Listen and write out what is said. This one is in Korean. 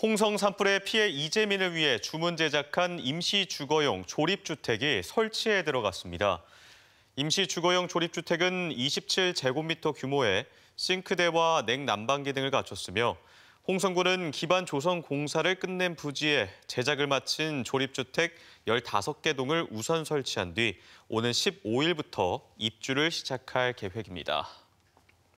홍성 산불의 피해 이재민을 위해 주문 제작한 임시 주거용 조립주택이 설치에 들어갔습니다. 임시 주거용 조립주택은 27제곱미터 규모의 싱크대와 냉난방기 등을 갖췄으며 홍성군은 기반 조성 공사를 끝낸 부지에 제작을 마친 조립주택 15개 동을 우선 설치한 뒤 오는 15일부터 입주를 시작할 계획입니다.